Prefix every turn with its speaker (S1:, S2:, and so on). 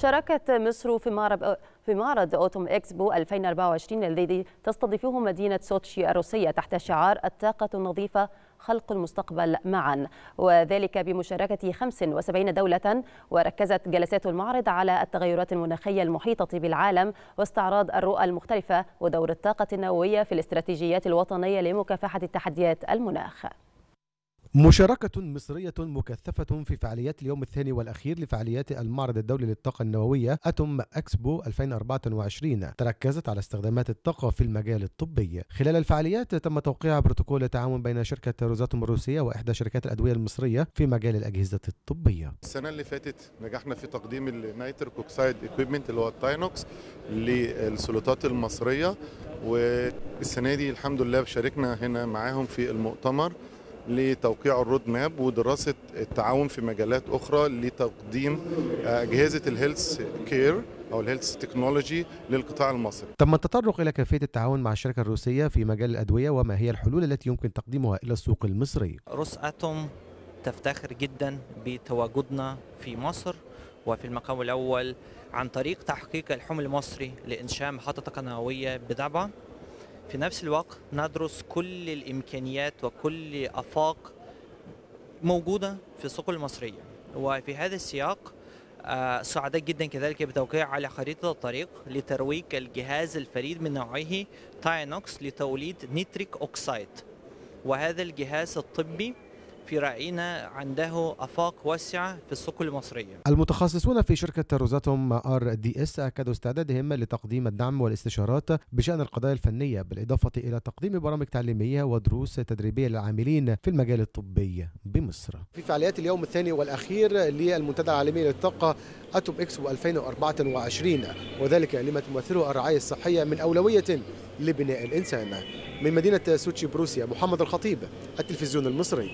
S1: شاركت مصر في معرض في معرض أوتوم إكسبو 2024 الذي تستضيفه مدينة سوتشي الروسية تحت شعار الطاقة النظيفة خلق المستقبل معا وذلك بمشاركة 75 دولة وركزت جلسات المعرض على التغيرات المناخية المحيطة بالعالم واستعراض الرؤى المختلفة ودور الطاقة النووية في الاستراتيجيات الوطنية لمكافحة تحديات المناخ
S2: مشاركة مصرية مكثفة في فعاليات اليوم الثاني والأخير لفعاليات المعرض الدولي للطاقة النووية أتوم أكسبو 2024 تركزت على استخدامات الطاقة في المجال الطبي خلال الفعاليات تم توقيع بروتوكول تعاون بين شركة روزاتوم الروسية وإحدى شركات الأدوية المصرية في مجال الأجهزة الطبية
S3: السنة اللي فاتت نجحنا في تقديم النيتريك أوكسايد إكويبمنت اللي هو التاينوكس للسلطات المصرية والسنة دي الحمد لله شاركنا هنا معاهم في المؤتمر لتوقيع الرود ماب ودراسه التعاون في مجالات اخرى لتقديم آه، اجهزه الهيلث كير او الهيلث تكنولوجي للقطاع المصري.
S2: تم التطرق الى كيفيه التعاون مع الشركه الروسيه في مجال الادويه وما هي الحلول التي يمكن تقديمها الى السوق المصري.
S4: روس اتوم تفتخر جدا بتواجدنا في مصر وفي المقام الاول عن طريق تحقيق الحمل المصري لانشاء محطه قنويه بدعبه في نفس الوقت ندرس كل الإمكانيات وكل أفاق موجودة في السوق المصرية وفي هذا السياق آه، سعداء جدا كذلك بتوقيع على خريطة الطريق لترويج الجهاز الفريد من نوعه تاينوكس لتوليد نيتريك أوكسايد وهذا الجهاز الطبي في رأينا عنده آفاق واسعة في السوق المصرية
S2: المتخصصون في شركة روزاتوم ار دي اس أكدوا استعدادهم لتقديم الدعم والاستشارات بشأن القضايا الفنية بالإضافة إلى تقديم برامج تعليمية ودروس تدريبية للعاملين في المجال الطبي بمصر في فعاليات اليوم الثاني والأخير للمنتدى العالمي للطاقة أتوم إكس 2024 وذلك لما تمثله الرعاية الصحية من أولوية لبناء الإنسان من مدينة سوتشي بروسيا محمد الخطيب التلفزيون المصري